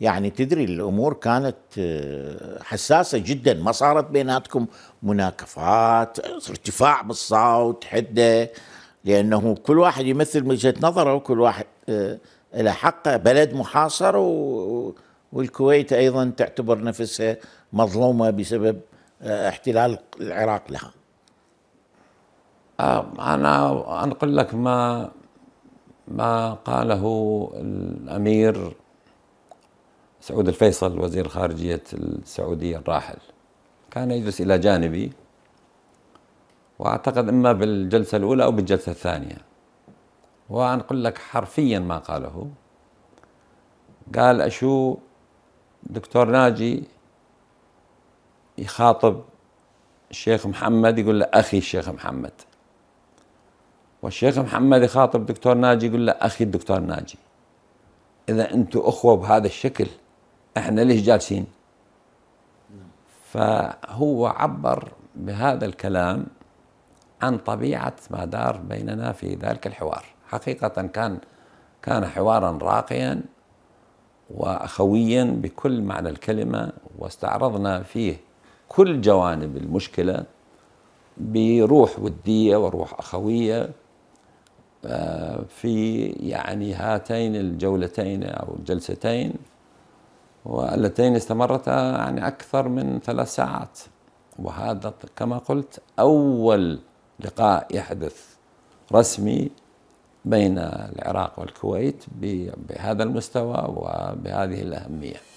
يعني تدري الامور كانت آه، حساسه جدا ما صارت بيناتكم مناكفات ارتفاع بالصوت حده لانه كل واحد يمثل وجهه نظره وكل واحد آه، له حقه بلد محاصر والكويت ايضا تعتبر نفسها مظلومه بسبب آه، احتلال العراق لها. انا انقل لك ما ما قاله الامير سعود الفيصل وزير خارجية السعودية الراحل كان يجلس إلى جانبي وأعتقد إما بالجلسة الأولى أو بالجلسة الثانية أقول لك حرفيا ما قاله قال أشو دكتور ناجي يخاطب الشيخ محمد يقول له أخي الشيخ محمد والشيخ محمد يخاطب دكتور ناجي يقول له أخي الدكتور ناجي إذا أنتم أخوة بهذا الشكل احنا ليش جالسين فهو عبر بهذا الكلام عن طبيعة ما دار بيننا في ذلك الحوار حقيقة كان كان حوارا راقيا وأخويا بكل معنى الكلمة واستعرضنا فيه كل جوانب المشكلة بروح ودية وروح أخوية آه، في يعني هاتين الجولتين أو الجلستين واللتين استمرتا يعني أكثر من ثلاث ساعات وهذا كما قلت أول لقاء يحدث رسمي بين العراق والكويت بهذا المستوى وبهذه الأهمية